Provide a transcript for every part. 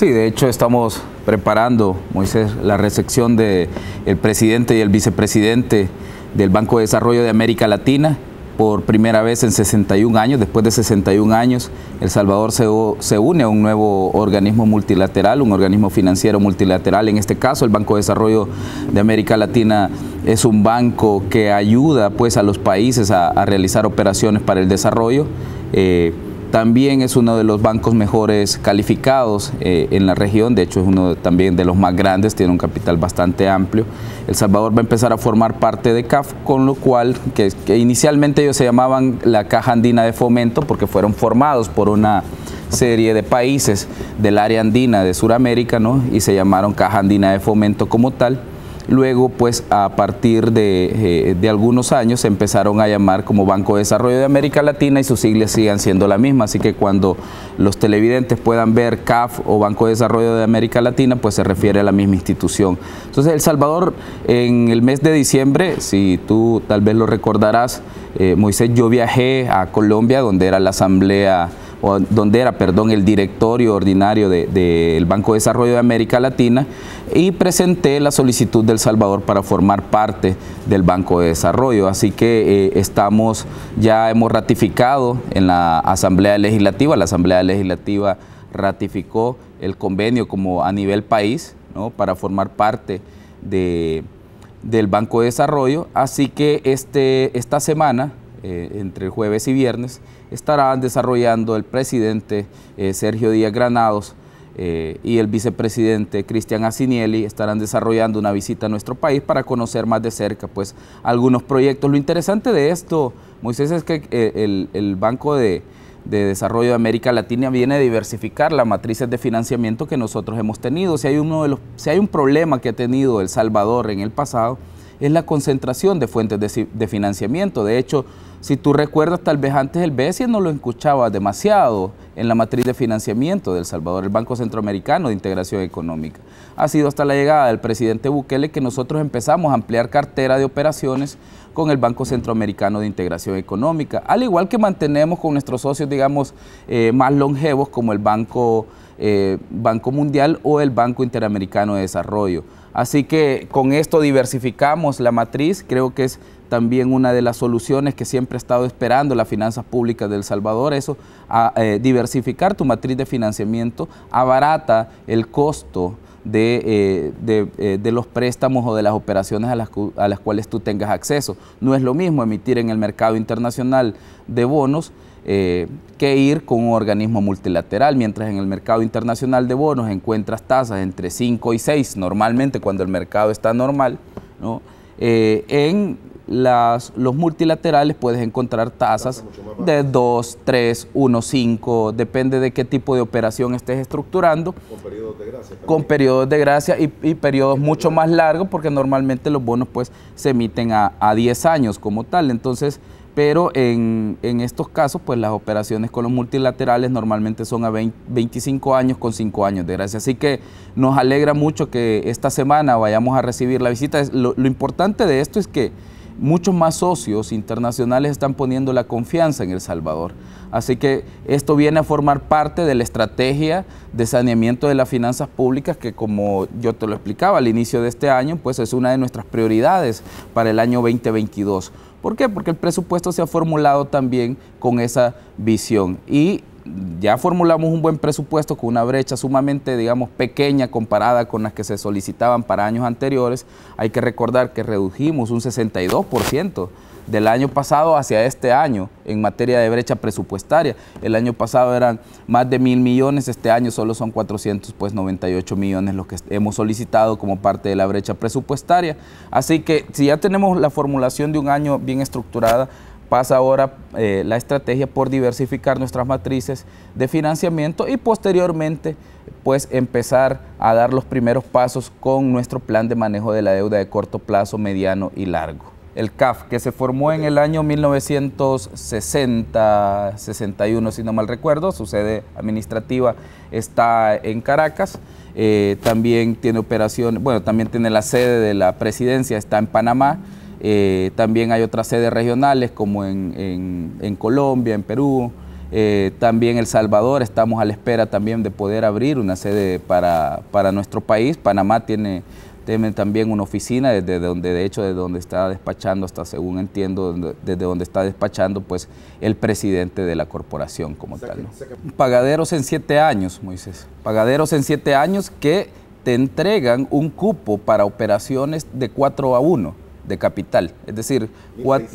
Sí, de hecho estamos preparando, Moisés, la recepción del presidente y el vicepresidente del Banco de Desarrollo de América Latina. Por primera vez en 61 años, después de 61 años, El Salvador se, se une a un nuevo organismo multilateral, un organismo financiero multilateral. En este caso, el Banco de Desarrollo de América Latina es un banco que ayuda pues, a los países a, realizar operaciones para el desarrollo. Eh, también es uno de los bancos mejores calificados eh, en la región, de hecho es uno también de los más grandes, tiene un capital bastante amplio. El Salvador va a empezar a formar parte de CAF, con lo cual, que, inicialmente ellos se llamaban la Caja Andina de Fomento porque fueron formados por una serie de países del área andina de Sudamérica, Y se llamaron Caja Andina de Fomento como tal. Luego, pues a partir de, eh, algunos años se empezaron a llamar como Banco de Desarrollo de América Latina y sus siglas siguen siendo la misma. Así que cuando los televidentes puedan ver CAF o Banco de Desarrollo de América Latina, pues se refiere a la misma institución. Entonces, El Salvador en el mes de diciembre, si tú tal vez lo recordarás, eh, Moisés, yo viajé a Colombia, donde era la Asamblea donde era, perdón, el directorio ordinario del Banco de Desarrollo de América Latina y presenté la solicitud del Salvador para formar parte del Banco de Desarrollo. Así que eh, estamos, ya hemos ratificado en la Asamblea Legislativa, la Asamblea Legislativa ratificó el convenio como a nivel país para formar parte del Banco de Desarrollo. Así que este, esta semana, eh, entre jueves y viernes, estarán desarrollando el presidente eh, Sergio Díaz Granados eh, y el vicepresidente Cristian asinielli estarán desarrollando una visita a nuestro país para conocer más de cerca pues, algunos proyectos. Lo interesante de esto, Moisés, es que eh, el, Banco de, de Desarrollo de América Latina viene a diversificar las matrices de financiamiento que nosotros hemos tenido. Si hay, uno de los, si hay un problema que ha tenido El Salvador en el pasado, es la concentración de fuentes de, financiamiento. De hecho, si tú recuerdas, tal vez antes el BESI no lo escuchaba demasiado en la matriz de financiamiento del Salvador, el Banco Centroamericano de Integración Económica. Ha sido hasta la llegada del presidente Bukele que nosotros empezamos a ampliar cartera de operaciones con el Banco Centroamericano de Integración Económica, al igual que mantenemos con nuestros socios, digamos, eh, más longevos como el Banco, eh, Banco Mundial o el Banco Interamericano de Desarrollo. Así que con esto diversificamos la matriz, creo que es también una de las soluciones que siempre ha estado esperando las finanzas públicas de El Salvador, eso, eh, diversificar tu matriz de financiamiento abarata el costo de, eh, eh, los préstamos o de las operaciones a las cuales tú tengas acceso. No es lo mismo emitir en el mercado internacional de bonos eh, que ir con un organismo multilateral, mientras en el mercado internacional de bonos encuentras tasas entre 5 y 6, normalmente cuando el mercado está normal, ¿no? Eh, en las, los multilaterales puedes encontrar tasas de 2, 3, 1, 5, depende de qué tipo de operación estés estructurando. Con periodos de gracia. Con periodos de gracia y, periodos mucho más largos, porque normalmente los bonos pues se emiten a, a 10 años como tal. Entonces, pero en, estos casos, pues las operaciones con los multilaterales normalmente son a 25 años con 5 años de gracia. Así que nos alegra mucho que esta semana vayamos a recibir la visita. lo importante de esto es que muchos más socios internacionales están poniendo la confianza en El Salvador. Así que esto viene a formar parte de la estrategia de saneamiento de las finanzas públicas que como yo te lo explicaba al inicio de este año, pues es una de nuestras prioridades para el año 2022. ¿Por qué? Porque el presupuesto se ha formulado también con esa visión. Y ya formulamos un buen presupuesto con una brecha sumamente, digamos, pequeña comparada con las que se solicitaban para años anteriores. Hay que recordar que redujimos un 62% del año pasado hacia este año en materia de brecha presupuestaria. El año pasado eran más de mil millones, este año solo son 498 pues, millones los que hemos solicitado como parte de la brecha presupuestaria. Así que si ya tenemos la formulación de un año bien estructurada, pasa ahora eh, la estrategia por diversificar nuestras matrices de financiamiento y posteriormente pues empezar a dar los primeros pasos con nuestro plan de manejo de la deuda de corto plazo, mediano y largo el CAF, que se formó en el año 1960-61, si no mal recuerdo, su sede administrativa está en Caracas, eh, también tiene operaciones... bueno, también tiene la sede de la presidencia, está en Panamá, eh, también hay otras sedes regionales como en, Colombia, en Perú, eh, también El Salvador, estamos a la espera también de poder abrir una sede para, para nuestro país, Panamá tiene tienen también una oficina desde donde, de hecho, desde donde está despachando, hasta según entiendo, desde donde está despachando, pues, el presidente de la corporación como tal. Pagaderos en siete años, Moisés. Pagaderos en siete años que te entregan un cupo para operaciones de 4 a 1 de capital, es decir, cuatro,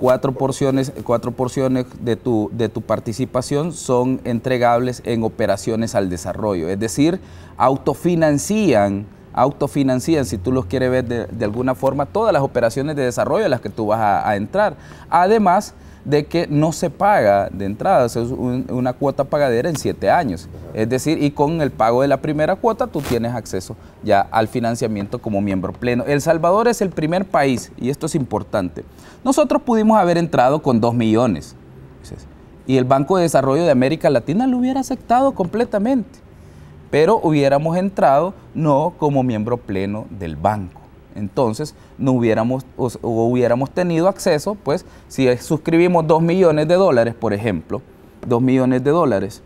cuatro, porciones, cuatro porciones de tu, de tu participación son entregables en operaciones al desarrollo, es decir, autofinancian autofinancian, si tú los quieres ver de, alguna forma, todas las operaciones de desarrollo a las que tú vas a, entrar. Además de que no se paga de entrada, es una cuota pagadera en siete años. Es decir, y con el pago de la primera cuota tú tienes acceso ya al financiamiento como miembro pleno. El Salvador es el primer país, y esto es importante. Nosotros pudimos haber entrado con dos millones, y el Banco de Desarrollo de América Latina lo hubiera aceptado completamente pero hubiéramos entrado no como miembro pleno del banco. Entonces, no hubiéramos, o, hubiéramos tenido acceso, pues, si suscribimos 2 millones de dólares, por ejemplo, 2 millones de dólares,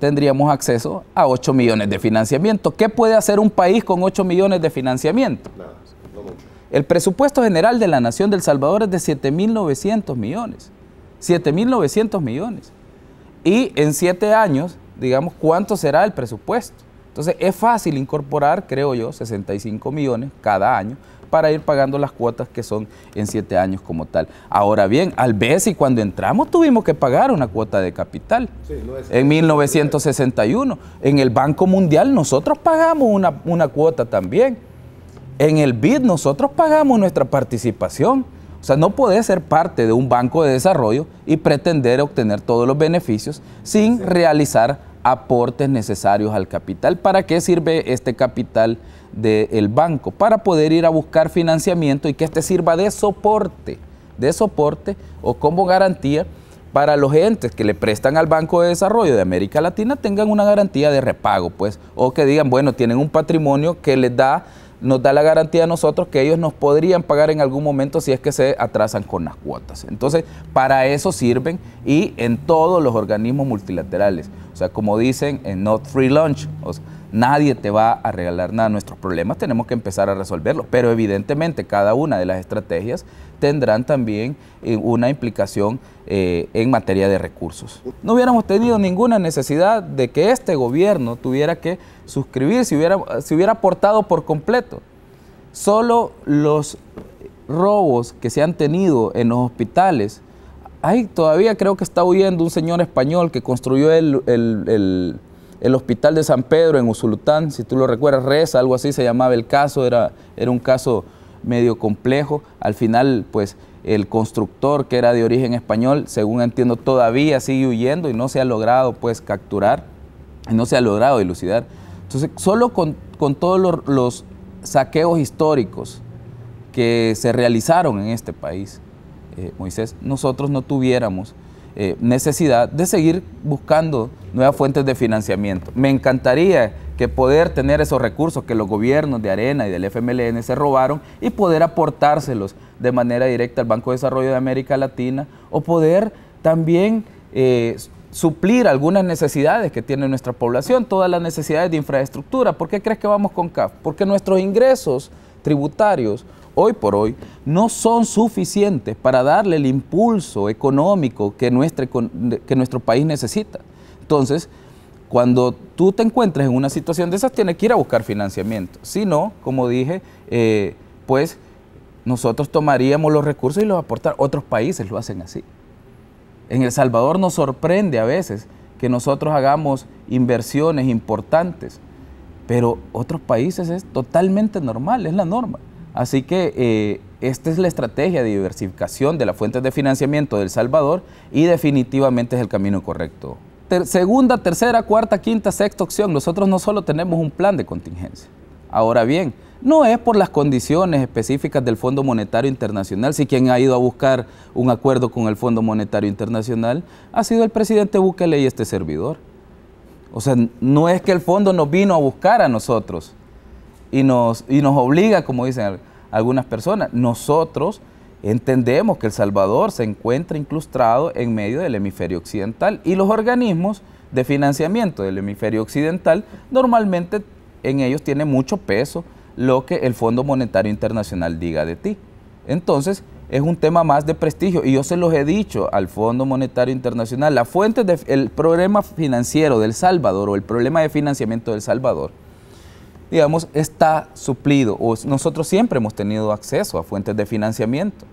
tendríamos acceso a 8 millones de financiamiento. ¿Qué puede hacer un país con 8 millones de financiamiento? El presupuesto general de la Nación del Salvador es de 7.900 millones. 7.900 millones. Y en 7 años digamos, cuánto será el presupuesto. Entonces es fácil incorporar, creo yo, 65 millones cada año para ir pagando las cuotas que son en siete años como tal. Ahora bien, al e y cuando entramos tuvimos que pagar una cuota de capital en 1961. En el Banco Mundial nosotros pagamos una, cuota también. En el BID e nosotros pagamos nuestra participación. O sea, no podés ser parte de un banco de desarrollo y pretender obtener todos los beneficios sin realizar aportes necesarios al capital. ¿Para qué sirve este capital del banco? Para poder ir a buscar financiamiento y que este sirva de soporte, de soporte o como garantía para los entes que le prestan al Banco de Desarrollo de América Latina tengan una garantía de repago, pues, o que digan, bueno, tienen un patrimonio que les da nos da la garantía a nosotros que ellos nos podrían pagar en algún momento si es que se atrasan con las cuotas. Entonces, para eso sirven y en todos los organismos multilaterales. O sea, como dicen, en not free lunch. Nadie te va a regalar nada. Nuestros problemas tenemos que empezar a resolverlos, pero evidentemente cada una de las estrategias tendrán también eh, una implicación eh, en materia de recursos. No hubiéramos tenido ninguna necesidad de que este gobierno tuviera que suscribir, si hubiera, si hubiera aportado por completo. Solo los robos que se han tenido en los hospitales, hay todavía creo que está huyendo un señor español que construyó el el Hospital de San Pedro en Usulután, si tú lo recuerdas, Reza, algo así se llamaba el caso, era, era un caso medio complejo. Al final, pues el constructor, que era de origen español, según entiendo, todavía sigue huyendo y no se ha logrado pues capturar, y no se ha logrado dilucidar. Entonces, solo con, todos los, saqueos históricos que se realizaron en este país, eh, Moisés, nosotros no tuviéramos eh, necesidad de seguir buscando nuevas fuentes de financiamiento. Me encantaría que poder tener esos recursos que los gobiernos de Arena y del FMLN se robaron y poder aportárselos de manera directa al Banco de Desarrollo de América Latina o poder también eh, suplir algunas necesidades que tiene nuestra población, todas las necesidades de infraestructura. ¿Por qué crees que vamos con CAF? Porque nuestros ingresos tributarios hoy por hoy no son suficientes para darle el impulso económico que, que nuestro país necesita. Entonces, cuando tú te encuentres en una situación de esas, tienes que ir a buscar financiamiento. Si no, como dije, eh, pues nosotros tomaríamos los recursos y los aportar. Otros países lo hacen así. En El Salvador nos sorprende a veces que nosotros hagamos inversiones importantes, pero otros países es totalmente normal, es la norma. Así que eh, esta es la estrategia de diversificación de las fuentes de financiamiento del Salvador y definitivamente es el camino correcto. segunda, tercera, cuarta, quinta, sexta opción. Nosotros no solo tenemos un plan de contingencia. Ahora bien, no es por las condiciones específicas del Fondo Monetario Internacional, si quien ha ido a buscar un acuerdo con el Fondo Monetario Internacional ha sido el presidente Bukele y este servidor. O sea, no es que el fondo nos vino a buscar a nosotros y nos, obliga, como dicen algunas personas, nosotros entendemos que El Salvador se encuentra incrustado en medio del hemisferio occidental y los organismos de financiamiento del hemisferio occidental normalmente en ellos tiene mucho peso lo que el Fondo Monetario Internacional diga de ti. Entonces, es un tema más de prestigio y yo se los he dicho al Fondo Monetario Internacional, la fuente del problema financiero del Salvador o el problema de financiamiento del Salvador digamos, está suplido. O nosotros siempre hemos tenido acceso a fuentes de financiamiento.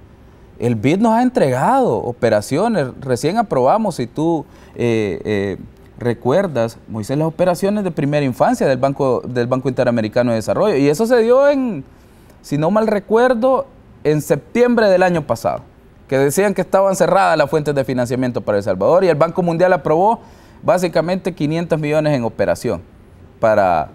El BID nos ha entregado operaciones, recién aprobamos, si tú eh, eh, recuerdas, Moisés, las operaciones de primera infancia del Banco, del Banco Interamericano de Desarrollo. Y eso se dio en, si no mal recuerdo, en septiembre del año pasado, que decían que estaban cerradas las fuentes de financiamiento para El Salvador y el Banco Mundial aprobó básicamente 500 millones en operación para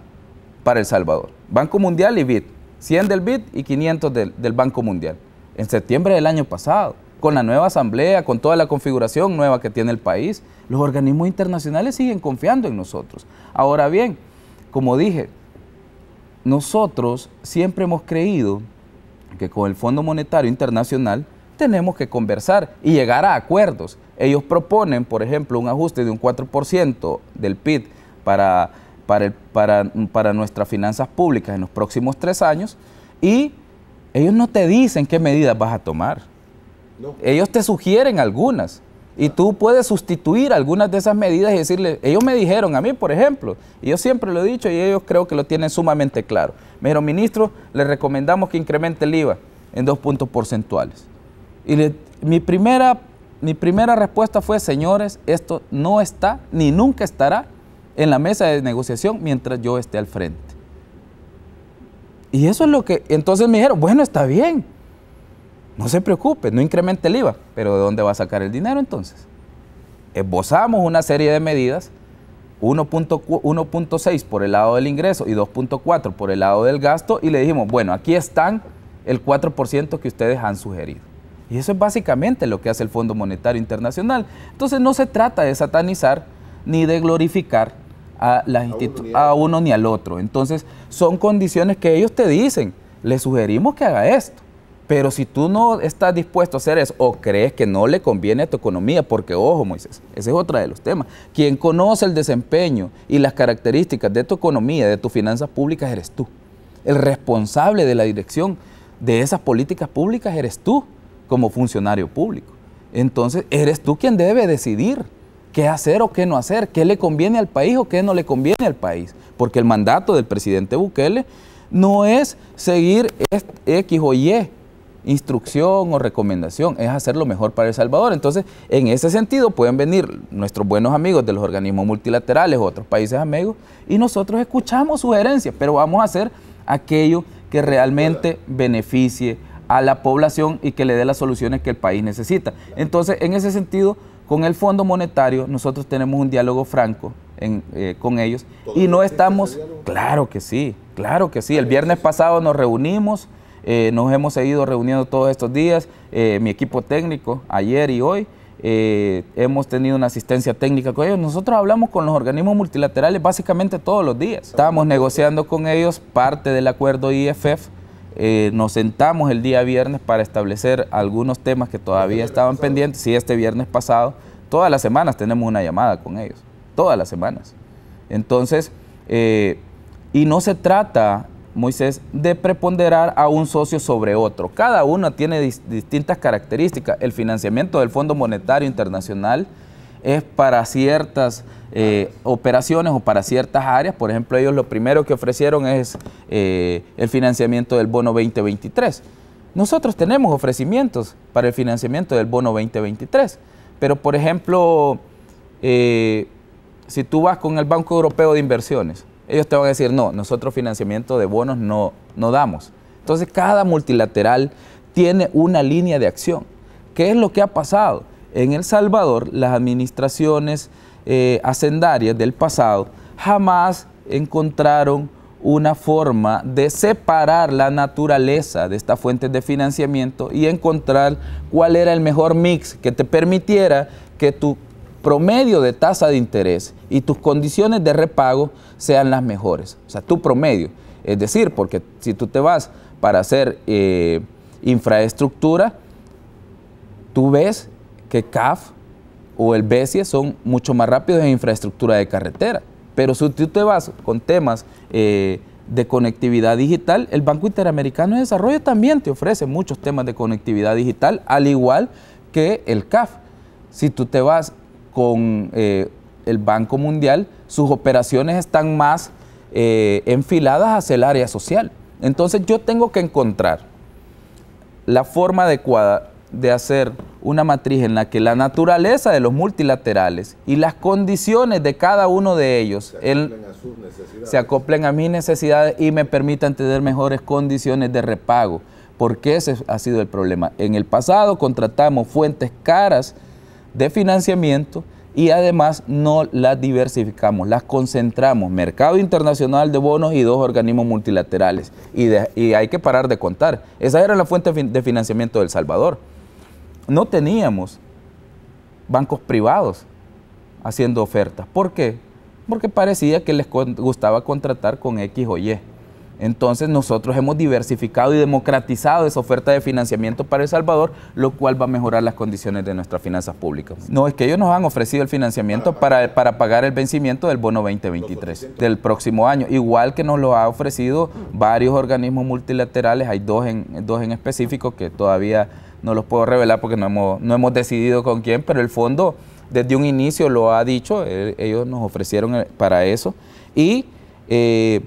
para El Salvador. Banco Mundial y BID. 100 del BID y 500 del, del Banco Mundial. En septiembre del año pasado, con la nueva asamblea, con toda la configuración nueva que tiene el país, los organismos internacionales siguen confiando en nosotros. Ahora bien, como dije, nosotros siempre hemos creído que con el Fondo Monetario Internacional tenemos que conversar y llegar a acuerdos. Ellos proponen, por ejemplo, un ajuste de un 4% del PIB para para, para, nuestras finanzas públicas en los próximos tres años y ellos no te dicen qué medidas vas a tomar. Ellos te sugieren algunas y tú puedes sustituir algunas de esas medidas y decirle, ellos me dijeron a mí, por ejemplo, y yo siempre lo he dicho y ellos creo que lo tienen sumamente claro. Me ministro, le recomendamos que incremente el IVA en dos puntos porcentuales. Y mi, primera, mi primera respuesta fue, señores, esto no está ni nunca estará en la mesa de negociación mientras yo esté al frente. Y eso es lo que, entonces me dijeron, bueno, está bien, no se preocupe, no incremente el IVA, pero ¿de dónde va a sacar el dinero entonces? Esbozamos una serie de medidas, 1.6 por el lado del ingreso y 2.4 por el lado del gasto, y le dijimos, bueno, aquí están el 4% que ustedes han sugerido. Y eso es básicamente lo que hace el Fondo Monetario Internacional. Entonces no se trata de satanizar ni de glorificar a, uno ni al otro. Entonces, son condiciones que ellos te dicen, le sugerimos que haga esto. Pero si tú no estás dispuesto a hacer eso o crees que no le conviene a tu economía, porque ojo Moisés, ese es otro de los temas, quien conoce el desempeño y las características de tu economía, de tus finanzas públicas, eres tú. El responsable de la dirección de esas políticas públicas eres tú como funcionario público. Entonces, eres tú quien debe decidir qué hacer o qué no hacer, qué le conviene al país o qué no le conviene al país. Porque el mandato del presidente Bukele no es seguir X o Y instrucción o recomendación, es hacer lo mejor para El Salvador. Entonces, en ese sentido pueden venir nuestros buenos amigos de los organismos multilaterales, otros países amigos, y nosotros escuchamos sugerencias, pero vamos a hacer aquello que realmente beneficie a la población y que le dé las soluciones que el país necesita. Entonces, en ese sentido, con el Fondo Monetario nosotros tenemos un diálogo franco eh, con ellos y no estamos... Claro que sí, claro que sí. El viernes pasado nos reunimos, eh, nos hemos seguido reuniendo todos estos días, eh, mi equipo técnico, ayer y hoy. hemos tenido una asistencia técnica con ellos. Nosotros hablamos con los organismos multilaterales básicamente todos los días. Estamos negociando con ellos parte del acuerdo IFF eh, nos sentamos el día viernes para establecer algunos temas que todavía este estaban pendientes. y este viernes pasado, todas las semanas tenemos una llamada con ellos, todas las semanas. Entonces, eh, y no se trata, Moisés, de preponderar a un socio sobre otro. Cada uno tiene distintas características. El financiamiento del Fondo Monetario Internacional es para ciertas eh, operaciones o para ciertas áreas. Por ejemplo, ellos lo primero que ofrecieron es eh, el financiamiento del bono 2023. Nosotros tenemos ofrecimientos para el financiamiento del bono 2023, pero por ejemplo, eh, si tú vas con el Banco Europeo de Inversiones, ellos te van a decir, no, nosotros financiamiento de bonos no, no damos. Entonces cada multilateral tiene una línea de acción. ¿Qué es lo que ha pasado? En El Salvador, las administraciones eh, hacendarias del pasado jamás encontraron una forma de separar la naturaleza de estas fuentes de financiamiento y encontrar cuál era el mejor mix que te permitiera que tu promedio de tasa de interés y tus condiciones de repago sean las mejores. O sea, tu promedio. Es decir, porque si tú te vas para hacer eh, infraestructura, tú ves que CAF o el BESIE son mucho más rápidos en infraestructura de carretera. Pero si tú te vas con temas eh, de conectividad digital, el Banco Interamericano de Desarrollo también te ofrece muchos temas de conectividad digital, al igual que el CAF. Si tú te vas con eh, el Banco Mundial, sus operaciones están más eh, enfiladas hacia el área social. Entonces yo tengo que encontrar la forma adecuada de hacer una matriz en la que la naturaleza de los multilaterales y las condiciones de cada uno de ellos se acoplen, a, mis necesidades y me permitan tener mejores condiciones de repago, porque ese ha sido el problema. En el pasado contratamos fuentes caras de financiamiento y además no las diversificamos, las concentramos, mercado internacional de bonos y dos organismos multilaterales. Y, hay que parar de contar. Esa era la fuente de financiamiento del El Salvador no teníamos bancos privados haciendo ofertas. ¿Por qué? Porque parecía que les gustaba contratar con X o Y. Entonces nosotros hemos diversificado y democratizado esa oferta de financiamiento para El Salvador, lo cual va a mejorar las condiciones de nuestras finanzas públicas. No, es que ellos nos han ofrecido el financiamiento para, para pagar el vencimiento del bono 2023 del próximo año, igual que nos lo ha ofrecido varios organismos multilaterales, hay dos en, dos en específico que todavía no los puedo revelar porque no hemos, decidido con quién, pero el fondo desde un inicio lo ha dicho, ellos nos ofrecieron eh, para eso. Y eh,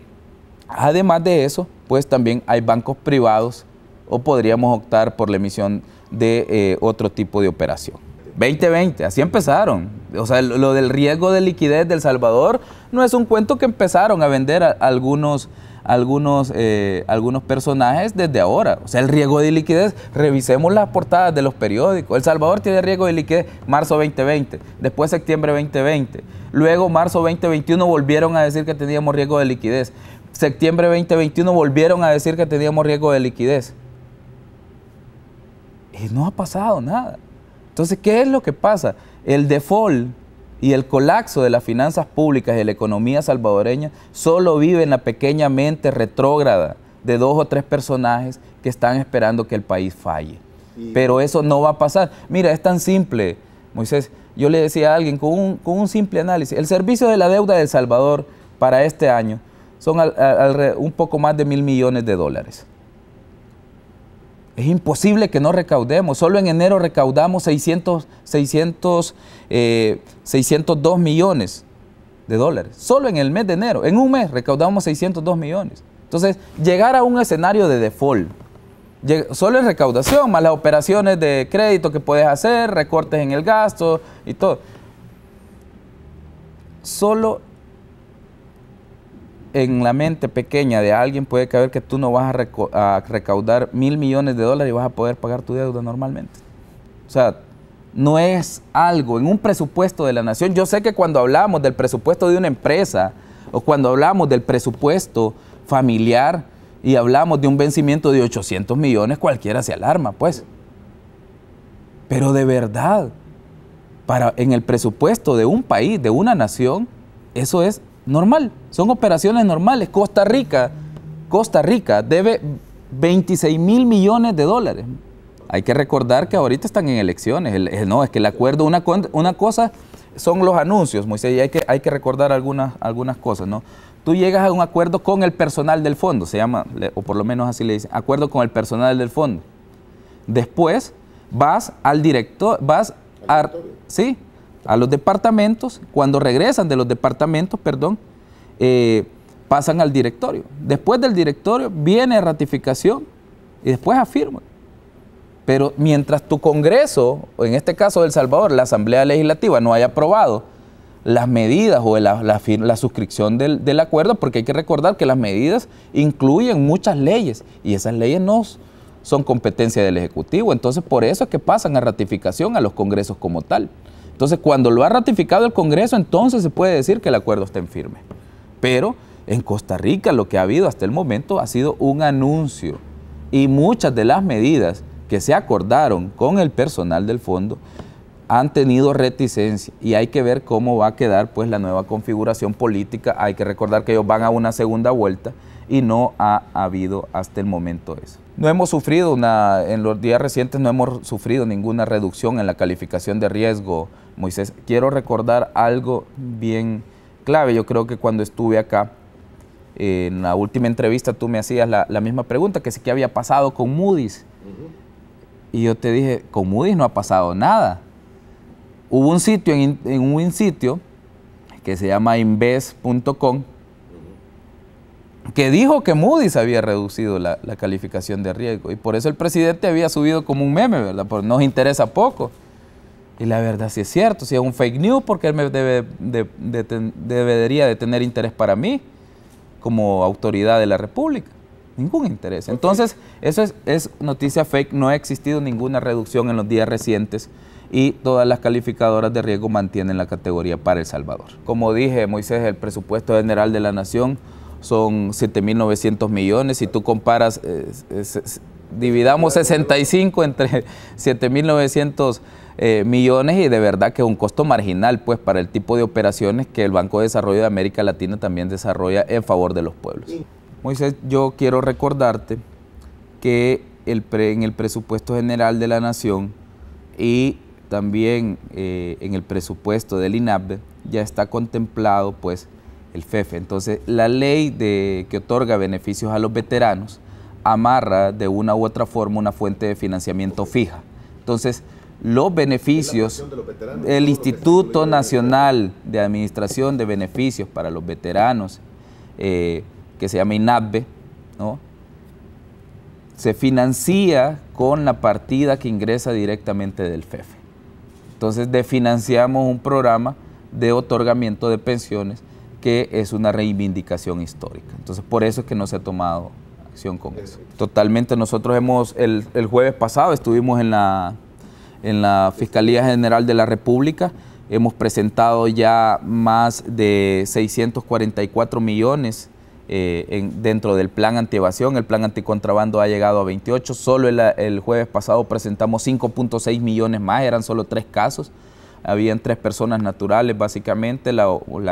además de eso, pues también hay bancos privados o podríamos optar por la emisión de eh, otro tipo de operación. 2020, así empezaron. O sea, lo del riesgo de liquidez del Salvador no es un cuento que empezaron a vender algunos algunos, eh, algunos personajes desde ahora. O sea, el riesgo de liquidez, revisemos las portadas de los periódicos. El Salvador tiene riesgo de liquidez marzo 2020, después septiembre 2020, luego marzo 2021 volvieron a decir que teníamos riesgo de liquidez, septiembre 2021 volvieron a decir que teníamos riesgo de liquidez. Y no ha pasado nada. Entonces, ¿qué es lo que pasa? El default y el colapso de las finanzas públicas y de la economía salvadoreña solo vive en la pequeña mente retrógrada de dos o tres personajes que están esperando que el país falle. Pero eso no va a pasar. Mira, es tan simple, Moisés. Yo le decía a alguien con un, con un simple análisis, el servicio de la deuda de El Salvador para este año son un poco más de mil millones de dólares. Es imposible que no recaudemos. Solo en enero recaudamos 600, 600, 602 millones de dólares. Solo en el mes de enero. En un mes recaudamos 602 millones. Entonces, llegar a un escenario de default, solo en recaudación, más las operaciones de crédito que puedes hacer, recortes en el gasto y todo. Solo en la mente pequeña de alguien puede caber que tú no vas a, recaudar mil millones de dólares y vas a poder pagar tu deuda normalmente. O sea, no es algo en un presupuesto de la nación. Yo sé que cuando hablamos del presupuesto de una empresa o cuando hablamos del presupuesto familiar y hablamos de un vencimiento de 800 millones, cualquiera se alarma, pues. Pero de verdad, para, en el presupuesto de un país, de una nación, eso es normal, son operaciones normales. Costa Rica, Costa Rica debe 26 mil millones de dólares. Hay que recordar que ahorita están en elecciones. no, es que el acuerdo, una, cosa son los anuncios, Moisés, y hay que, recordar algunas, cosas, ¿no? Tú llegas a un acuerdo con el personal del fondo, se llama, o por lo menos así le dicen, acuerdo con el personal del fondo. Después vas al director, vas a, sí, a los departamentos, cuando regresan de los departamentos, perdón, eh, pasan al directorio. Después del directorio viene ratificación y después afirma. Pero mientras tu Congreso, o en este caso El Salvador, la Asamblea Legislativa, no haya aprobado las medidas o la, suscripción del, del, acuerdo, porque hay que recordar que las medidas incluyen muchas leyes y esas leyes no son competencia del Ejecutivo. Entonces, por eso es que pasan a ratificación a los Congresos como tal. Entonces, cuando lo ha ratificado el Congreso, entonces se puede decir que el acuerdo está en firme. Pero en Costa Rica lo que ha habido hasta el momento ha sido un anuncio y muchas de las medidas que se acordaron con el personal del fondo han tenido reticencia y hay que ver cómo va a quedar pues la nueva configuración política. Hay que recordar que ellos van a una segunda vuelta y no ha habido hasta el momento eso. No hemos sufrido una, en los días recientes no hemos sufrido ninguna reducción en la calificación de riesgo Moisés. Quiero recordar algo bien clave. Yo creo que cuando estuve acá, en la última entrevista, tú me hacías la, misma pregunta, que sí que había pasado con Moody's. Y yo te dije, con Moody's no ha pasado nada. Hubo un sitio, en, un sitio que se llama Inves.com que dijo que Moody's había reducido la, la, calificación de riesgo. Y por eso el presidente había subido como un meme, ¿verdad? Porque nos interesa poco. Y la verdad sí es cierto, si es un fake news, porque él debería de tener interés para mí como autoridad de la República. Ningún interés. Entonces, eso es, noticia fake. No ha existido ninguna reducción en los días recientes y todas las calificadoras de riesgo mantienen la categoría para El Salvador. Como dije, Moisés, el presupuesto general de la nación son 7.900 millones. Si tú comparas, eh, dividamos 65 entre 7.900 eh, millones y de verdad que es un costo marginal pues para el tipo de operaciones que el Banco de Desarrollo de América Latina también desarrolla en favor de los pueblos. Moisés, yo quiero recordarte que el en el presupuesto general de la Nación y también eh, en el presupuesto del INAPDE ya está contemplado pues el FEFE. E. Entonces, la ley de, que otorga beneficios a los veteranos amarra de una u otra forma una fuente de financiamiento fija. Entonces, los beneficios, el Instituto Nacional de Administración de Beneficios para los Veteranos, eh, que se llama INABBE, ¿no? se financia con la partida que ingresa directamente del FEFE. E. Entonces financiamos un programa de otorgamiento de pensiones que es una reivindicación histórica. Entonces por eso es que no se ha tomado acción con eso. Totalmente nosotros hemos, el, el jueves pasado estuvimos en la en la Fiscalía General de la República. Hemos presentado ya más de 644 millones eh, dentro del plan antievasión. El plan anticontrabando ha llegado a 28. Solo el, jueves pasado presentamos 5.6 millones más, eran solo tres casos. Habían tres personas naturales, básicamente, la,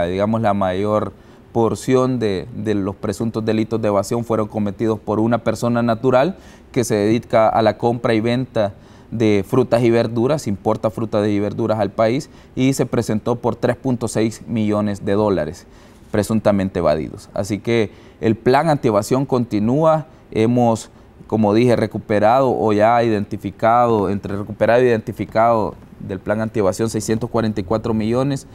digamos la mayor porción de, los presuntos delitos de evasión fueron cometidos por una persona natural que se dedica a la compra y venta de frutas y verduras, importa frutas y verduras al país y se presentó por 3.6 millones de dólares presuntamente evadidos. Así que el plan antievasión continúa, hemos, como dije, recuperado o ya identificado, entre recuperado y identificado del plan antievasión 644 millones,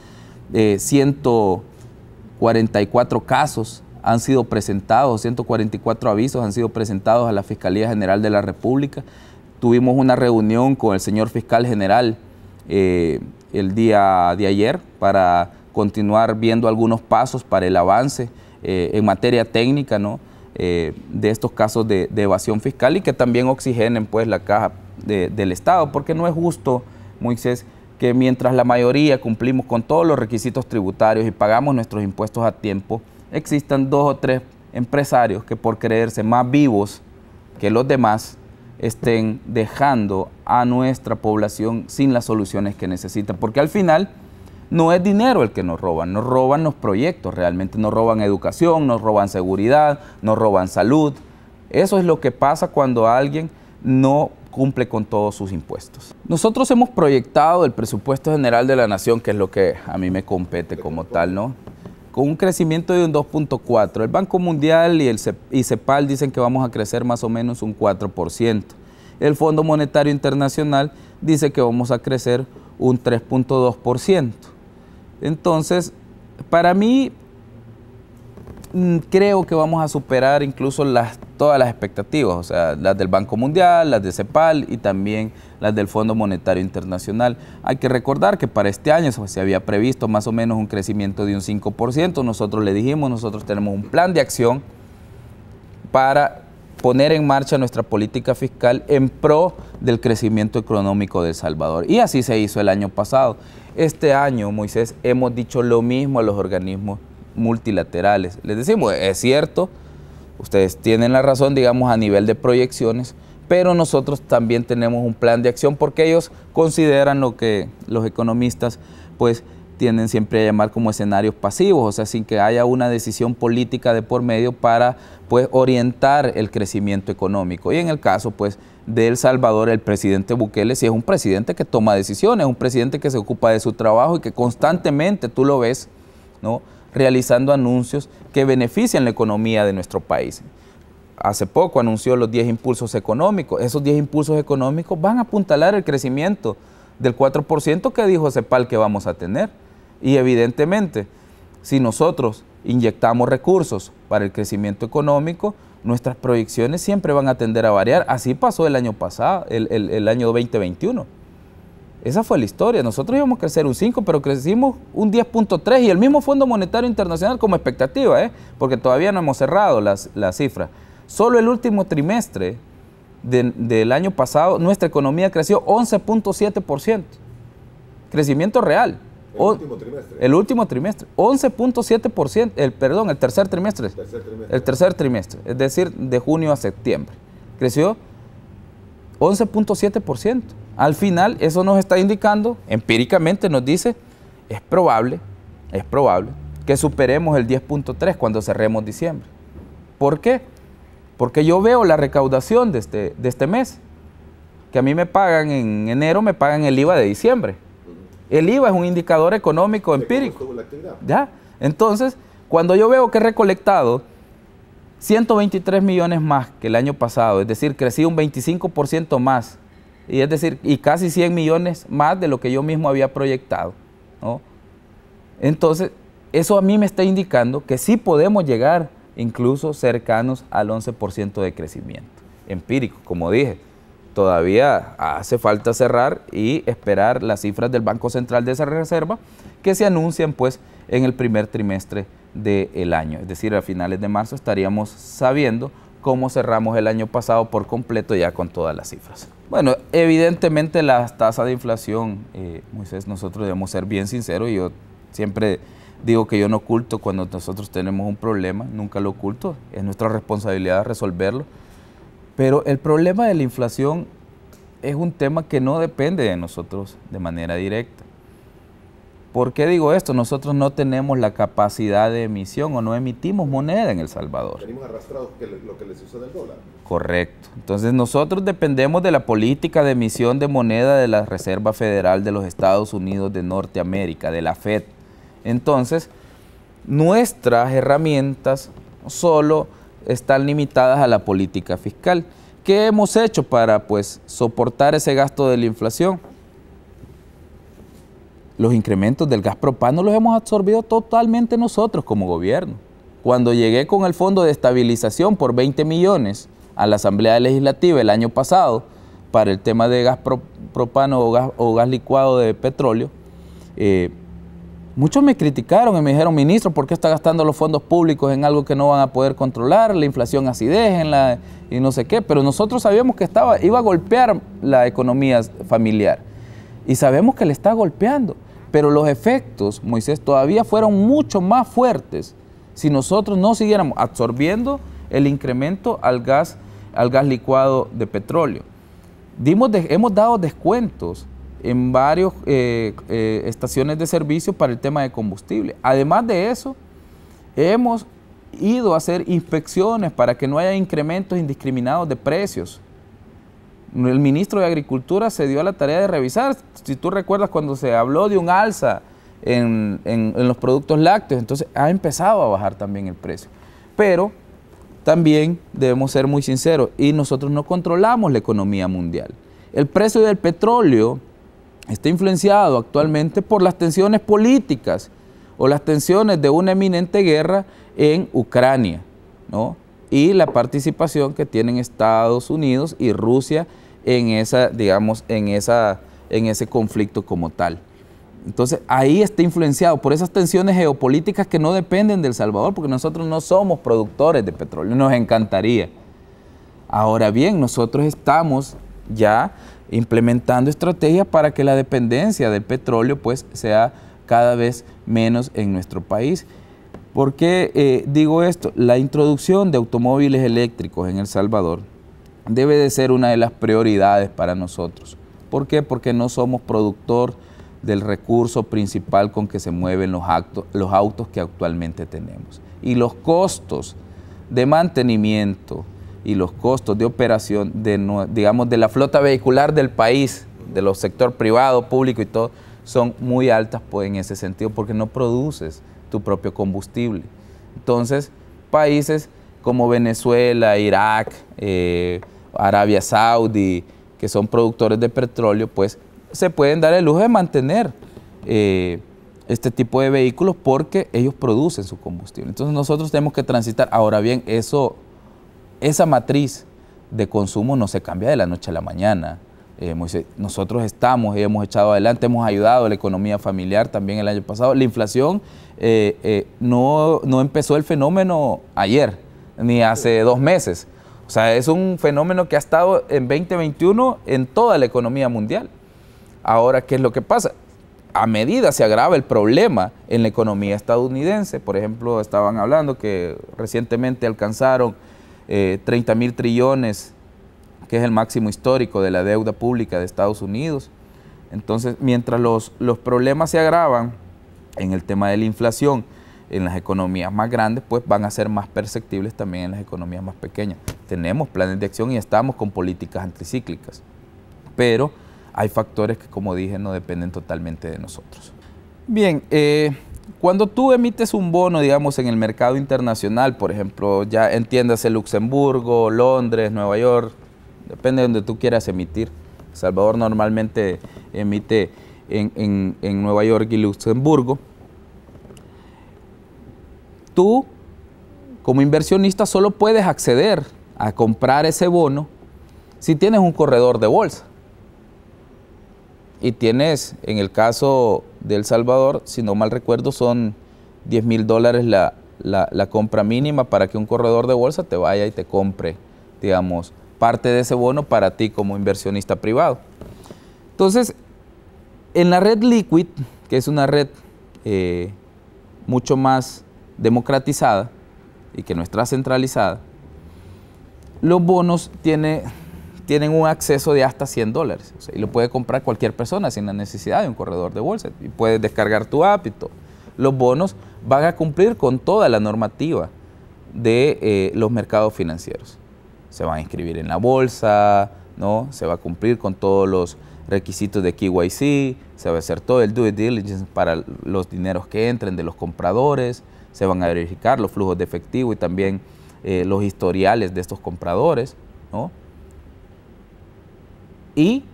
de eh, 144 casos han sido presentados, 144 avisos han sido presentados a la Fiscalía General de la República, Tuvimos una reunión con el señor fiscal general eh, el día de ayer para continuar viendo algunos pasos para el avance eh, en materia técnica eh, de estos casos de, evasión fiscal y que también oxigenen pues, la caja del Estado, porque no es justo, Moisés, que mientras la mayoría cumplimos con todos los requisitos tributarios y pagamos nuestros impuestos a tiempo, existan dos o tres empresarios que por creerse más vivos que los demás, estén dejando a nuestra población sin las soluciones que necesita. Porque al final no es dinero el que nos roban, nos roban los proyectos realmente, nos roban educación, nos roban seguridad, nos roban salud. Eso es lo que pasa cuando alguien no cumple con todos sus impuestos. Nosotros hemos proyectado el presupuesto general de la nación, que es lo que a mí me compete como tal, ¿no? con un crecimiento de un 2.4. El Banco Mundial y el CEPAL dicen que vamos a crecer más o menos un 4%. El Fondo Monetario Internacional dice que vamos a crecer un 3.2%. Entonces, para mí Mm, creo que vamos a superar incluso todas las expectativas, o sea, las del Banco Mundial, las de CEPAL y también las del Fondo Monetario Internacional. Hay que recordar que para este año se había previsto más o menos un crecimiento de un 5%, nosotros le dijimos, nosotros tenemos un plan de acción para poner en marcha nuestra política fiscal en pro del crecimiento económico de El Salvador. Y así se hizo el año pasado. Este año, Moisés, hemos dicho lo mismo a los organismos multilaterales. Les decimos, es cierto, ustedes tienen la razón, digamos, a nivel de proyecciones, pero nosotros también tenemos un plan de acción porque ellos consideran lo que los economistas, pues, tienden siempre a llamar como escenarios pasivos, o sea, sin que haya una decisión política de por medio para pues orientar el crecimiento económico. Y en el caso pues de El Salvador, el presidente Bukele si es un presidente que toma decisiones, un presidente que se ocupa de su trabajo y que constantemente tú lo ves, ¿no? realizando anuncios que benefician la economía de nuestro país. Hace poco anunció los 10 impulsos económicos. Esos 10 impulsos económicos van a apuntalar el crecimiento del 4% que dijo CEPAL que vamos a tener. Y evidentemente, si nosotros inyectamos recursos para el crecimiento económico, nuestras proyecciones siempre van a tender a variar. Así pasó el año pasado, el, el año 2021. Esa fue la historia. Nosotros íbamos a crecer un 5, pero crecimos un 10.3 y el mismo Fondo Monetario Internacional como expectativa, ¿eh? porque todavía no hemos cerrado las, las cifras. Solo el último trimestre del año pasado nuestra economía creció 11.7%. Crecimiento real. El último trimestre. El último trimestre. 11.7%, el, perdón, el tercer trimestre, el tercer trimestre. El tercer trimestre, es decir, de junio a septiembre. Creció 11.7%. Al final, eso nos está indicando, empíricamente nos dice, es probable, es probable que superemos el 10.3 cuando cerremos diciembre. ¿Por qué? Porque yo veo la recaudación este, de este, mes, que a mí me pagan en enero, me pagan el IVA de diciembre. El IVA es un indicador económico empírico. ¿Ya? Entonces, cuando yo veo que he recolectado 123 millones más que el año pasado, es decir, crecí un 25% más y es decir, y casi 100 millones más de lo que yo mismo había proyectado. Entonces, eso a mí me está indicando que sí podemos llegar incluso cercanos al 11% de crecimiento empírico, como dije. Todavía hace falta cerrar y esperar las cifras del Banco Central de esa reserva que se anuncian pues en el primer trimestre del año. Es decir, a finales de marzo estaríamos sabiendo cómo cerramos el año pasado por completo ya con todas las cifras. Bueno, evidentemente las tasas de inflación, eh, Moisés, nosotros debemos ser bien sinceros y yo siempre digo que yo no oculto cuando nosotros tenemos un problema, nunca lo oculto, es nuestra responsabilidad resolverlo. Pero el problema de la inflación es un tema que no depende de nosotros de manera directa. ¿Por qué digo esto? Nosotros no tenemos la capacidad de emisión o no emitimos moneda en El Salvador. Venimos arrastrados lo que les sucede al dólar. Correcto. Entonces nosotros dependemos de la política de emisión de moneda de la Reserva Federal de los Estados Unidos de Norteamérica, de la Fed. Entonces, nuestras herramientas solo están limitadas a la política fiscal. ¿Qué hemos hecho para pues, soportar ese gasto de la inflación? los incrementos del gas propano los hemos absorbido totalmente nosotros como gobierno. Cuando llegué con el Fondo de Estabilización por 20 millones a la Asamblea Legislativa el año pasado para el tema de gas propano o gas, o gas licuado de petróleo, eh, muchos me criticaron y me dijeron, ministro, ¿por qué está gastando los fondos públicos en algo que no van a poder controlar? La inflación así la y no sé qué, pero nosotros sabíamos que estaba, iba a golpear la economía familiar y sabemos que le está golpeando. Pero los efectos, Moisés, todavía fueron mucho más fuertes si nosotros no siguiéramos absorbiendo el incremento al gas, al gas licuado de petróleo. hemos dado descuentos en varias eh, eh, estaciones de servicio para el tema de combustible. Además de eso, hemos ido a hacer inspecciones para que no haya incrementos indiscriminados de precios el ministro de Agricultura se dio a la tarea de revisar, si tú recuerdas cuando se habló de un alza en, los productos lácteos, entonces ha empezado a bajar también el precio. Pero también debemos ser muy sinceros y nosotros no controlamos la economía mundial. El precio del petróleo está influenciado actualmente por las tensiones políticas o las tensiones de una eminente guerra en Ucrania, ¿no? Y la participación que tienen Estados Unidos y Rusia en esa, digamos, en esa, en ese conflicto como tal. Entonces ahí está influenciado por esas tensiones geopolíticas que no dependen del Salvador, porque nosotros no somos productores de petróleo, nos encantaría. Ahora bien, nosotros estamos ya implementando estrategias para que la dependencia del petróleo pues sea cada vez menos en nuestro país. ¿Por qué eh, digo esto? La introducción de automóviles eléctricos en El Salvador debe de ser una de las prioridades para nosotros. ¿Por qué? Porque no somos productor del recurso principal con que se mueven los, autos que actualmente tenemos. Y los costos de mantenimiento y los costos de operación de, digamos, de la flota vehicular del país, de los sector privado, público y todo, son muy altas pues, en ese sentido porque no produces tu propio combustible. Entonces, países como Venezuela, Irak, eh, Arabia Saudí, que son productores de petróleo, pues se pueden dar el lujo de mantener eh, este tipo de vehículos porque ellos producen su combustible. Entonces nosotros tenemos que transitar. Ahora bien, eso, esa matriz de consumo no se cambia de la noche a la mañana. Eh, nosotros estamos, y hemos echado adelante, hemos ayudado a la economía familiar también el año pasado. La inflación eh, no, no empezó el fenómeno ayer, ni hace dos meses. O sea, es un fenómeno que ha estado en 2021 en toda la economía mundial. Ahora, ¿qué es lo que pasa? A medida se agrava el problema en la economía estadounidense. Por ejemplo, estaban hablando que recientemente alcanzaron 30 eh, mil trillones, que es el máximo histórico de la deuda pública de Estados Unidos. Entonces, mientras los, los problemas se agravan en el tema de la inflación en las economías más grandes, pues van a ser más perceptibles también en las economías más pequeñas. Tenemos planes de acción y estamos con políticas anticíclicas, pero hay factores que, como dije, no dependen totalmente de nosotros. Bien, eh, cuando tú emites un bono, digamos, en el mercado internacional, por ejemplo, ya entiéndase Luxemburgo, Londres, Nueva York, depende de donde tú quieras emitir. Salvador normalmente emite en Nueva York y Luxemburgo tú como inversionista solo puedes acceder a comprar ese bono si tienes un corredor de bolsa. Y tienes, en el caso de El Salvador, si no mal recuerdo, son 10 mil dólares la, compra mínima para que un corredor de bolsa te vaya y te compre, digamos, parte de ese bono para ti como inversionista privado. Entonces, en la red Liquid, que es una red eh, mucho más democratizada y que no está centralizada, los bonos tiene, tienen un acceso de hasta 100 dólares y lo puede comprar cualquier persona sin la necesidad de un corredor de bolsa y puedes descargar tu app y todo. Los bonos van a cumplir con toda la normativa de eh, los mercados financieros. Se van a inscribir en la bolsa, ¿no? se va a cumplir con todos los requisitos de KYC, se va a hacer todo el due diligence para los dineros que entren de los compradores, se van a verificar los flujos de efectivo y también eh, los historiales de estos compradores, ¿no? Y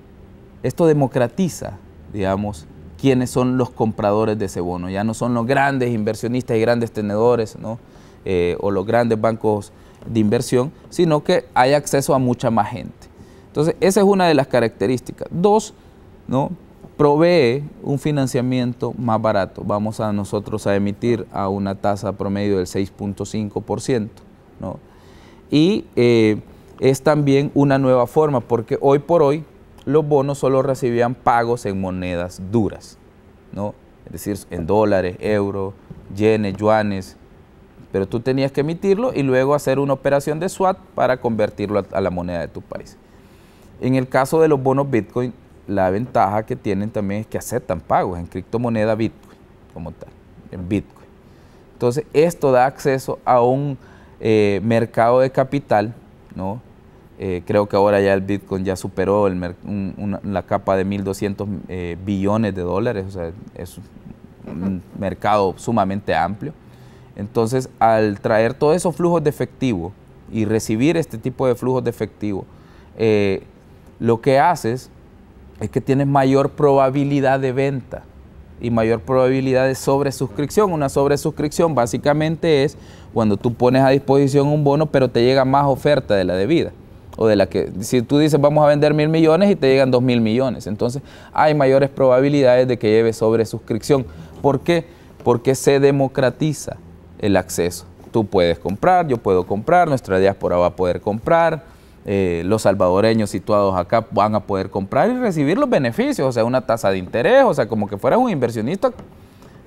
esto democratiza, digamos, quiénes son los compradores de ese bono. Ya no son los grandes inversionistas y grandes tenedores, ¿no? Eh, o los grandes bancos de inversión, sino que hay acceso a mucha más gente. Entonces, esa es una de las características. Dos, ¿no? provee un financiamiento más barato. Vamos a nosotros a emitir a una tasa promedio del 6.5%. ¿no? Y eh, es también una nueva forma, porque hoy por hoy los bonos solo recibían pagos en monedas duras, ¿no? es decir, en dólares, euros, yenes, yuanes, pero tú tenías que emitirlo y luego hacer una operación de SWAT para convertirlo a la moneda de tu país. En el caso de los bonos Bitcoin, la ventaja que tienen también es que aceptan pagos en criptomoneda Bitcoin, como tal, en Bitcoin. Entonces, esto da acceso a un eh, mercado de capital, ¿no? Eh, creo que ahora ya el Bitcoin ya superó la capa de 1.200 eh, billones de dólares, o sea, es un mercado sumamente amplio. Entonces, al traer todos esos flujos de efectivo y recibir este tipo de flujos de efectivo, lo que haces es que tienes mayor probabilidad de venta y mayor probabilidad de sobresuscripción. Una sobresuscripción básicamente es cuando tú pones a disposición un bono, pero te llega más oferta de la debida. O de la que, si tú dices vamos a vender mil millones y te llegan dos mil millones, entonces hay mayores probabilidades de que lleve sobresuscripción. ¿Por qué? Porque se democratiza el acceso. Tú puedes comprar, yo puedo comprar, nuestra diáspora va a poder comprar, eh, los salvadoreños situados acá van a poder comprar y recibir los beneficios, o sea, una tasa de interés, o sea, como que fueras un inversionista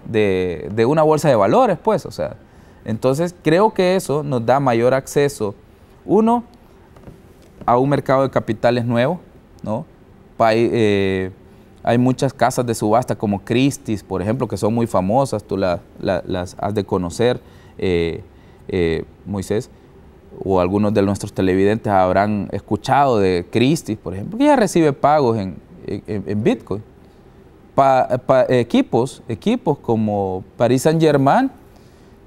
de, una bolsa de valores, pues, o sea. Entonces, creo que eso nos da mayor acceso, uno, a un mercado de capitales nuevo, ¿no? Eh, hay muchas casas de subasta como Christie's, por ejemplo, que son muy famosas, tú las has de conocer, eh, Moisés o algunos de nuestros televidentes habrán escuchado de Christie, por ejemplo, que ya recibe pagos en, Bitcoin. equipos, equipos como Paris Saint Germain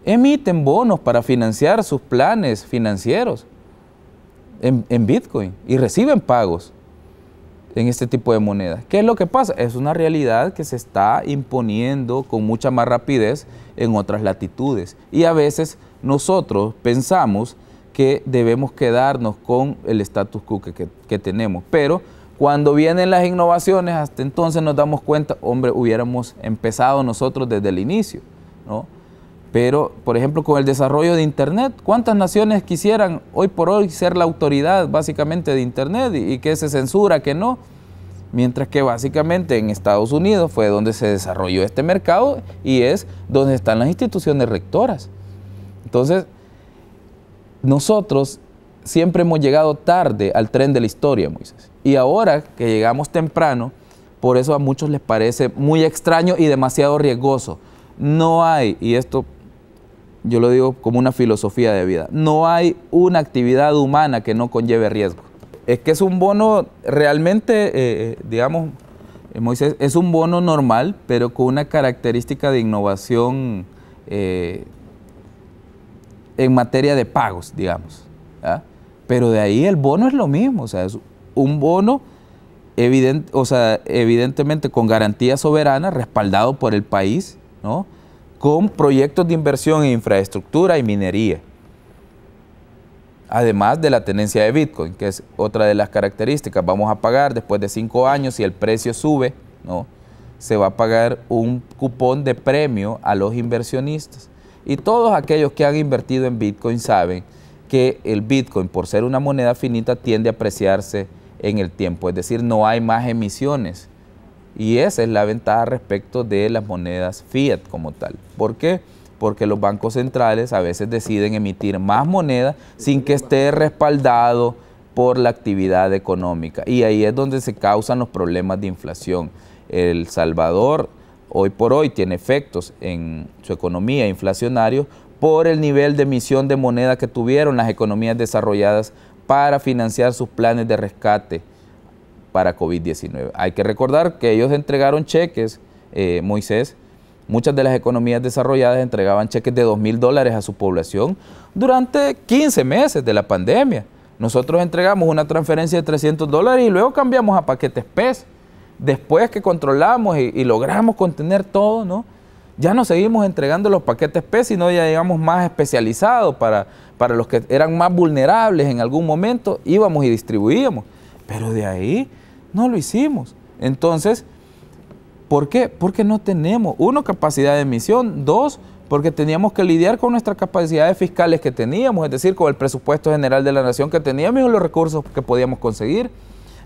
emiten bonos para financiar sus planes financieros en, en Bitcoin y reciben pagos en este tipo de monedas. ¿Qué es lo que pasa? Es una realidad que se está imponiendo con mucha más rapidez en otras latitudes. Y a veces nosotros pensamos que debemos quedarnos con el status quo que, tenemos. Pero cuando vienen las innovaciones, hasta entonces nos damos cuenta, hombre, hubiéramos empezado nosotros desde el inicio, ¿no? Pero, por ejemplo, con el desarrollo de Internet, ¿cuántas naciones quisieran hoy por hoy ser la autoridad básicamente de Internet y, y que se censura, que no? Mientras que básicamente en Estados Unidos fue donde se desarrolló este mercado y es donde están las instituciones rectoras. Entonces, nosotros siempre hemos llegado tarde al tren de la historia, Moisés. Y ahora que llegamos temprano, por eso a muchos les parece muy extraño y demasiado riesgoso. No hay, y esto yo lo digo como una filosofía de vida, no hay una actividad humana que no conlleve riesgo. Es que es un bono realmente, eh, eh, digamos, eh, Moisés, es un bono normal, pero con una característica de innovación en materia de pagos, digamos. Pero de ahí el bono es lo mismo, o sea, es un bono o sea, evidentemente con garantía soberana, respaldado por el país, ¿no? con proyectos de inversión en infraestructura y minería. Además de la tenencia de Bitcoin, que es otra de las características. Vamos a pagar después de cinco años, si el precio sube, ¿no? se va a pagar un cupón de premio a los inversionistas y todos aquellos que han invertido en Bitcoin saben que el Bitcoin, por ser una moneda finita, tiende a apreciarse en el tiempo, es decir, no hay más emisiones. Y esa es la ventaja respecto de las monedas fiat como tal. ¿Por qué? Porque los bancos centrales a veces deciden emitir más moneda sin que esté respaldado por la actividad económica. Y ahí es donde se causan los problemas de inflación. El Salvador hoy por hoy tiene efectos en su economía inflacionario por el nivel de emisión de moneda que tuvieron las economías desarrolladas para financiar sus planes de rescate para COVID-19. Hay que recordar que ellos entregaron cheques, eh, Moisés, muchas de las economías desarrolladas entregaban cheques de 2 mil dólares a su población durante 15 meses de la pandemia. Nosotros entregamos una transferencia de 300 dólares y luego cambiamos a paquetes PES después que controlamos y, logramos contener todo, ¿no? Ya no seguimos entregando los paquetes P, sino ya llegamos más especializados para, para los que eran más vulnerables en algún momento, íbamos y distribuíamos. Pero de ahí no lo hicimos. Entonces, ¿por qué? Porque no tenemos, uno, capacidad de emisión, dos, porque teníamos que lidiar con nuestras capacidades fiscales que teníamos, es decir, con el presupuesto general de la nación que teníamos y los recursos que podíamos conseguir.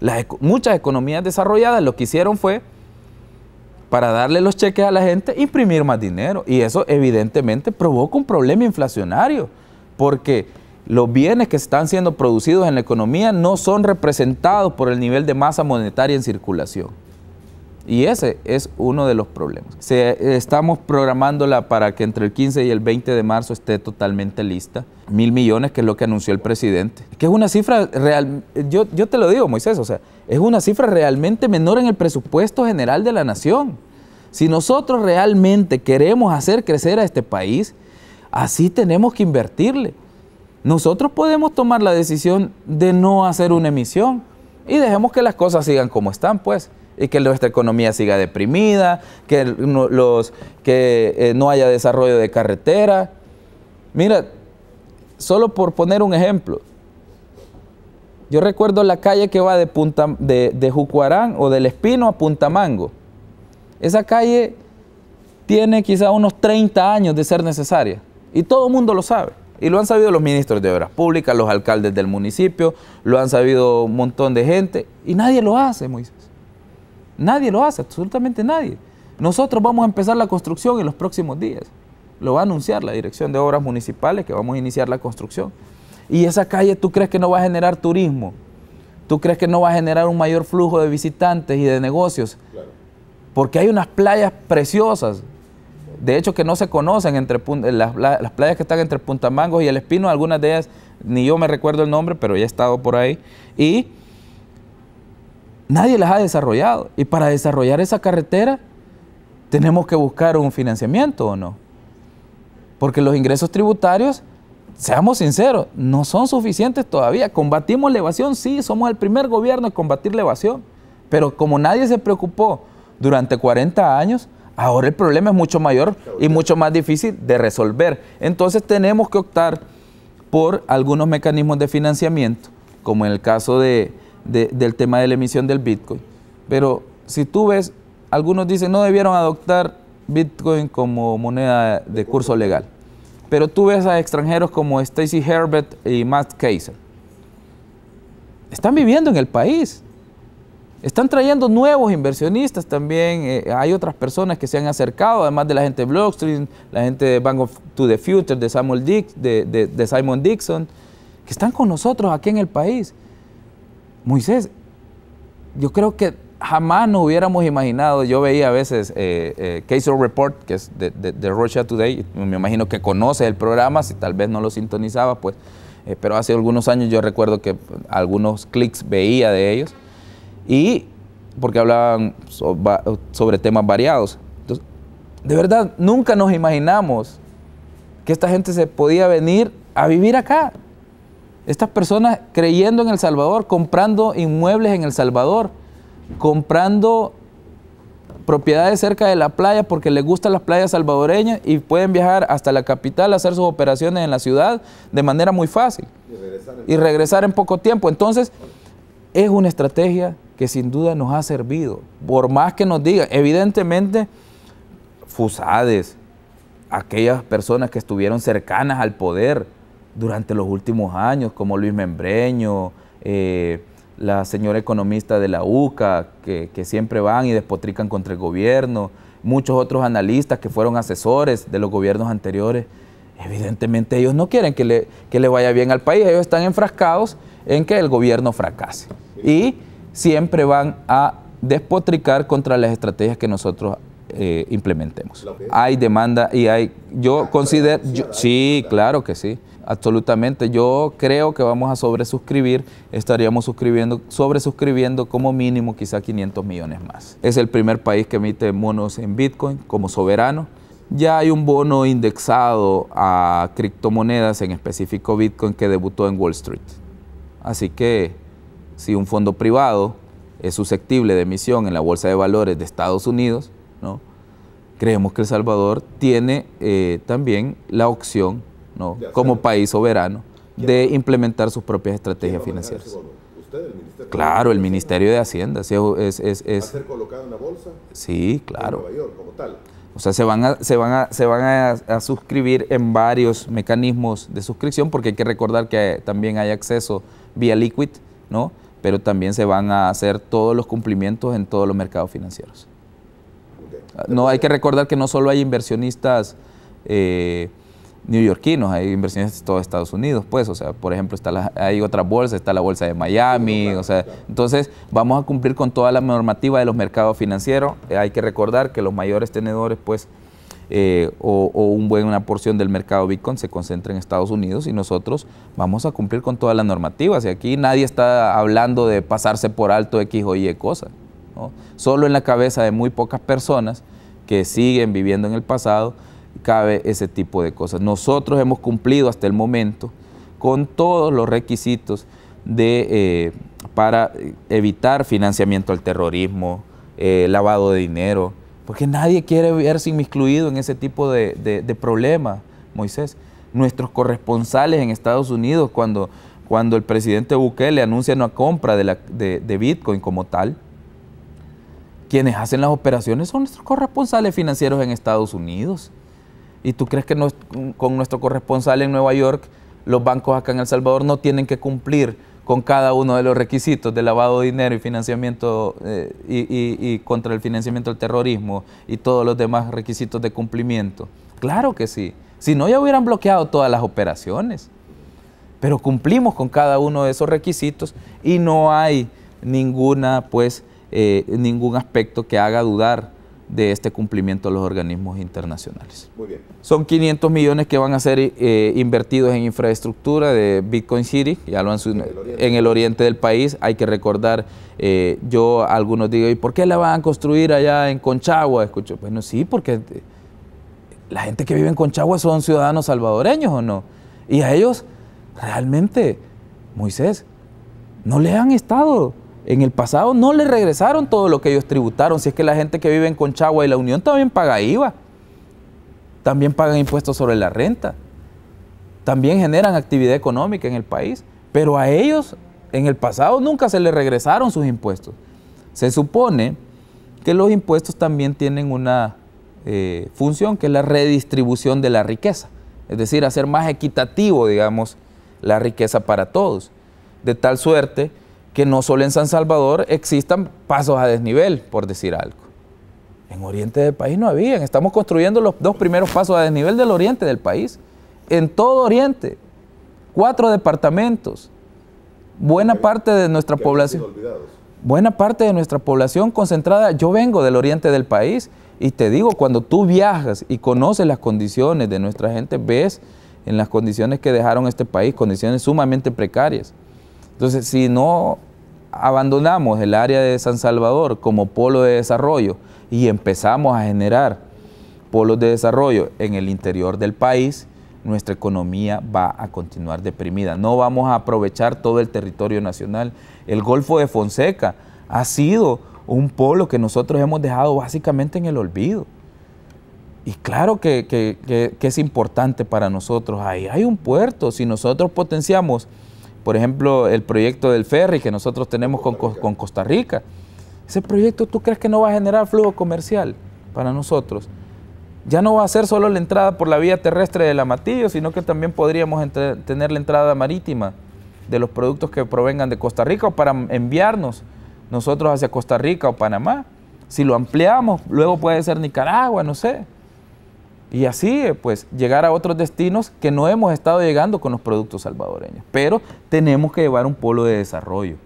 Las, muchas economías desarrolladas lo que hicieron fue, para darle los cheques a la gente, imprimir más dinero. Y eso evidentemente provoca un problema inflacionario, porque los bienes que están siendo producidos en la economía no son representados por el nivel de masa monetaria en circulación. Y ese es uno de los problemas. estamos programándola para que entre el 15 y el 20 de marzo esté totalmente lista. Mil millones, que es lo que anunció el presidente. Que es una cifra real. Yo, yo te lo digo, Moisés, o sea, es una cifra realmente menor en el presupuesto general de la nación. Si nosotros realmente queremos hacer crecer a este país, así tenemos que invertirle. Nosotros podemos tomar la decisión de no hacer una emisión y dejemos que las cosas sigan como están, pues y que nuestra economía siga deprimida, que, no, los, que eh, no haya desarrollo de carretera. Mira, solo por poner un ejemplo, yo recuerdo la calle que va de, Punta, de, de Jucuarán o del Espino a Punta Mango, Esa calle tiene quizá unos 30 años de ser necesaria y todo el mundo lo sabe. Y lo han sabido los ministros de Obras Públicas, los alcaldes del municipio, lo han sabido un montón de gente y nadie lo hace, Moisés. Nadie lo hace, absolutamente nadie. Nosotros vamos a empezar la construcción en los próximos días. Lo va a anunciar la Dirección de Obras Municipales que vamos a iniciar la construcción. Y esa calle, ¿tú crees que no va a generar turismo? ¿Tú crees que no va a generar un mayor flujo de visitantes y de negocios? Claro. Porque hay unas playas preciosas, de hecho que no se conocen entre eh, las, playas que están entre Puntamangos y El Espino, algunas de ellas ni yo me recuerdo el nombre, pero ya he estado por ahí. Y Nadie las ha desarrollado. Y para desarrollar esa carretera tenemos que buscar un financiamiento o no. Porque los ingresos tributarios, seamos sinceros, no son suficientes todavía. Combatimos la evasión, sí, somos el primer gobierno en combatir la evasión. Pero como nadie se preocupó durante 40 años, ahora el problema es mucho mayor y mucho más difícil de resolver. Entonces tenemos que optar por algunos mecanismos de financiamiento, como en el caso de, del tema de la emisión del Bitcoin. Pero si tú ves, algunos dicen no debieron adoptar Bitcoin como moneda de curso legal. Pero tú ves a extranjeros como Stacy Herbert y Matt Kaiser. Están viviendo en el país. Están trayendo nuevos inversionistas también. Eh, hay otras personas que se han acercado, además de la gente de Blockstream, la gente de Bank of the Future, de, Samuel Dick, de Simon Dixon, que están con nosotros aquí en el país. Moisés, yo creo que jamás nos hubiéramos imaginado, yo veía a veces Case eh, eh Report, que es de, Russia Today, me imagino que conoce el programa, si tal vez no lo sintonizaba, pues, eh, pero hace algunos años yo recuerdo que algunos clics veía de ellos, y porque hablaban sobre temas variados. de verdad, nunca nos imaginamos que esta gente se podía venir a vivir acá. Estas personas creyendo en El Salvador, comprando inmuebles en El Salvador, comprando propiedades cerca de la playa porque les gustan las playas salvadoreñas y pueden viajar hasta la capital a hacer sus operaciones en la ciudad de manera muy fácil y regresar en, poco tiempo. Entonces, es una estrategia que sin duda nos ha servido, por más que nos digan. Evidentemente, Fusades, aquellas personas que estuvieron cercanas al poder, durante los últimos años, como Luis Membreño, eh, la señora economista de la UCA, que, siempre van y despotrican contra el gobierno, muchos otros analistas que fueron asesores de los gobiernos anteriores. Evidentemente ellos no quieren que le, que le vaya bien al país, ellos están enfrascados en que el gobierno fracase. Y siempre van a despotricar contra las estrategias que nosotros eh, implementemos. Hay demanda y hay, yo considero, sí, claro que sí, absolutamente. Yo creo que vamos a sobresuscribir, estaríamos suscribiendo, sobresuscribiendo como mínimo quizá 500 millones más. Es el primer país que emite monos en Bitcoin como soberano. Ya hay un bono indexado a criptomonedas, en específico Bitcoin, que debutó en Wall Street. Así que si un fondo privado es susceptible de emisión en la Bolsa de Valores de Estados Unidos, creemos que El Salvador tiene eh, también la opción, ¿no? como país soberano, de implementar sus propias estrategias financieras. claro, el Ministerio de Hacienda. Sí, es, ¿Va a ser colocado en la bolsa? Sí, claro. En Nueva York, como tal. O sea, se van, a, se van, a, se van a, suscribir en varios mecanismos de suscripción, porque hay que recordar que también hay acceso vía Liquid, ¿no? Pero también se van a hacer todos los cumplimientos en todos los mercados financieros. No, hay que recordar que no solo hay inversionistas eh, neoyorquinos, hay inversionistas de todos Estados Unidos, pues, o sea, por ejemplo, está hay otra bolsa, está la bolsa de Miami, o sea, entonces vamos a cumplir con toda la normativa de los mercados financieros. Eh, hay que recordar que los mayores tenedores, pues, eh, o, un una porción del mercado Bitcoin se concentra en Estados Unidos y nosotros vamos a cumplir con todas las normativas. Y aquí nadie está hablando de pasarse por alto X o Y cosas Solo en la cabeza de muy pocas personas que siguen viviendo en el pasado cabe ese tipo de cosas. Nosotros hemos cumplido hasta el momento con todos los requisitos eh, para evitar financiamiento al terrorismo, eh, lavado de dinero, porque nadie quiere verse incluido en ese tipo de, problemas, Moisés. Nuestros corresponsales en Estados Unidos, cuando, cuando el presidente Bukele anuncia una compra de Bitcoin como tal, quienes hacen las operaciones son nuestros corresponsales financieros en Estados Unidos. ¿Y tú crees que con nuestro corresponsal en Nueva York, los bancos acá en El Salvador no tienen que cumplir con cada uno de los requisitos de lavado de dinero y financiamiento eh, y, y, contra el financiamiento del terrorismo y todos los demás requisitos de cumplimiento? Claro que sí. Si no, ya hubieran bloqueado todas las operaciones. Pero cumplimos con cada uno de esos requisitos y no hay ninguna, pues, eh, ningún aspecto que haga dudar de este cumplimiento a los organismos internacionales. Muy bien. Son 500 millones que van a ser eh, invertidos en infraestructura de Bitcoin City, ya lo han en, en, el oriente del país. Hay que recordar, eh, yo algunos digo, ¿y por qué la van a construir allá en Conchagua? Escucho, bueno, sí, porque la gente que vive en Conchagua son ciudadanos salvadoreños o no. Y a ellos, realmente, Moisés, no le han estado en el pasado no le regresaron todo lo que ellos tributaron, si es que la gente que vive en Conchagua y la Unión también paga IVA, también pagan impuestos sobre la renta, también generan actividad económica en el país, pero a ellos en el pasado nunca se les regresaron sus impuestos. Se supone que los impuestos también tienen una eh, función que es la redistribución de la riqueza, es decir, hacer más equitativo, digamos, la riqueza para todos, de tal suerte que no solo en San Salvador existan pasos a desnivel, por decir algo. En oriente del país no habían. Estamos construyendo los dos primeros pasos a desnivel del oriente del país. En todo oriente. Cuatro departamentos. Buena parte de nuestra población. Buena parte de nuestra población concentrada. Yo vengo del oriente del país y te digo, cuando tú viajas y conoces las condiciones de nuestra gente, ves en las condiciones que dejaron este país, condiciones sumamente precarias. Entonces, si no abandonamos el área de San Salvador como polo de desarrollo y empezamos a generar polos de desarrollo en el interior del país, nuestra economía va a continuar deprimida. No vamos a aprovechar todo el territorio nacional. El Golfo de Fonseca ha sido un polo que nosotros hemos dejado básicamente en el olvido. Y claro que, es importante para nosotros. Ahí hay un puerto. Si nosotros potenciamos por ejemplo, el proyecto del ferry que nosotros tenemos con, Costa Rica. Ese proyecto, ¿tú crees que no va a generar flujo comercial para nosotros? Ya no va a ser solo la entrada por la vía terrestre de la Matillo, sino que también podríamos tener la entrada marítima de los productos que provengan de Costa Rica para enviarnos nosotros hacia Costa Rica o Panamá. Si lo ampliamos, luego puede ser Nicaragua, no sé y así eh, pues llegar a otros destinos que no hemos estado llegando con los productos salvadoreños. Pero tenemos que llevar un polo de desarrollo.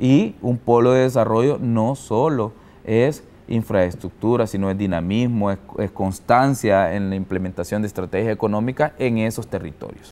Y un polo de desarrollo no solo es infraestructura, sino es dinamismo, es, constancia en la implementación de estrategias económicas en esos territorios.